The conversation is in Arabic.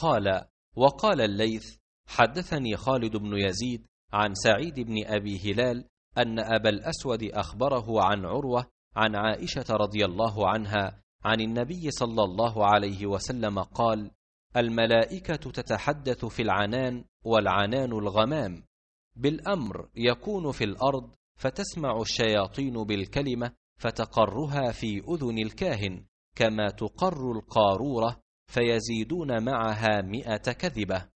قال وقال الليث حدثني خالد بن يزيد عن سعيد بن أبي هلال أن أبا الأسود أخبره عن عروة عن عائشة رضي الله عنها عن النبي صلى الله عليه وسلم قال الملائكة تتحدث في العنان والعنان الغمام بالأمر يكون في الأرض فتسمع الشياطين بالكلمة فتقرها في أذن الكاهن كما تقر القارورة فيزيدون معها مئة كذبة